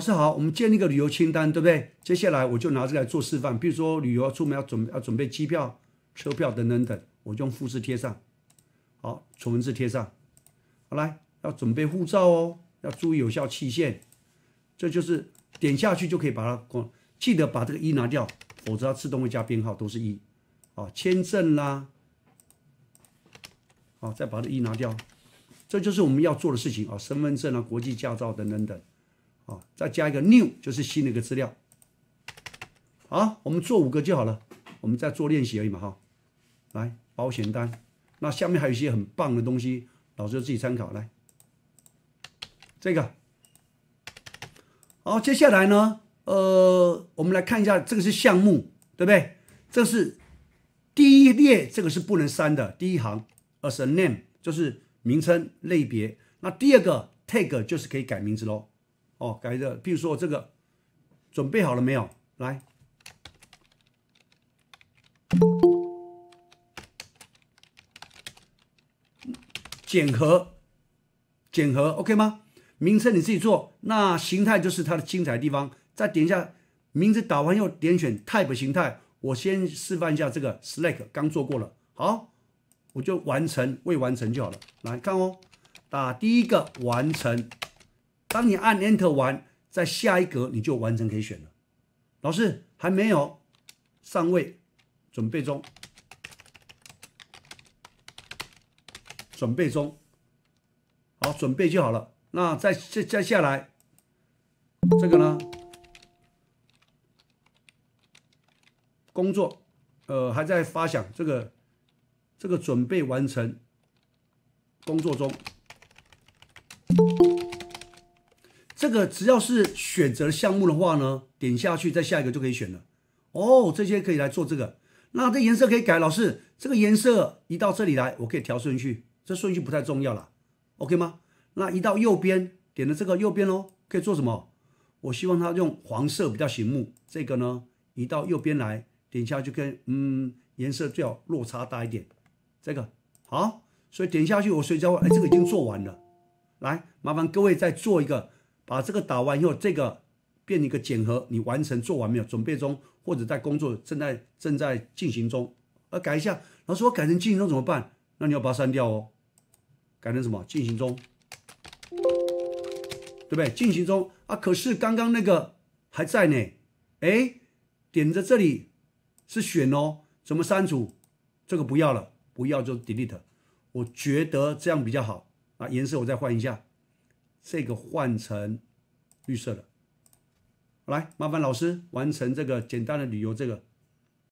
老师好，我们建立一个旅游清单，对不对？接下来我就拿这个来做示范。比如说旅游出门要准要准备机票、车票等等等，我就用复制贴上。好，纯文字贴上。好，来要准备护照哦，要注意有效期限。这就是点下去就可以把它关。记得把这个一拿掉，否则它自动会加编号，都是一。啊，签证啦。好，再把这一拿掉。这就是我们要做的事情啊，身份证啊、国际驾照等等等。啊，再加一个 new 就是新的一个资料。好，我们做五个就好了，我们再做练习而已嘛，哈。来，保险单，那下面还有一些很棒的东西，老师就自己参考来。这个，好，接下来呢，呃，我们来看一下，这个是项目，对不对？这是第一列，这个是不能删的。第一行，这是 name，就是名称类别。那第二个 tag 就是可以改名字喽。哦，改的，比如说这个准备好了没有？来，减核，减核，OK 吗？名称你自己做，那形态就是它的精彩地方。再点一下，名字打完又点选 Type 形态。我先示范一下这个 Slack，刚做过了，好，我就完成未完成就好了。来看哦，打第一个完成。当你按 Enter 完，在下一格你就完全可以选了。老师还没有上位，准备中，准备中，好，准备就好了。那再再再下来，这个呢？工作，呃，还在发响，这个这个准备完成，工作中。这个只要是选择项目的话呢，点下去再下一个就可以选了。哦，这些可以来做这个。那这颜色可以改，老师，这个颜色移到这里来，我可以调顺序。这顺序不太重要了，OK 吗？那移到右边，点的这个右边哦，可以做什么？我希望它用黄色比较醒目。这个呢，移到右边来，点下去跟嗯颜色最好落差大一点。这个好，所以点下去我睡觉。哎，这个已经做完了，来麻烦各位再做一个。把这个打完以后，这个变一个减核，你完成做完没有？准备中，或者在工作正在正在进行中。啊，改一下。老师，我改成进行中怎么办？那你要把它删掉哦。改成什么？进行中，对不对？进行中啊。可是刚刚那个还在呢。哎，点在这里是选哦。怎么删除？这个不要了，不要就 delete。我觉得这样比较好啊。颜色我再换一下。这个换成绿色的，来，麻烦老师完成这个简单的旅游这个。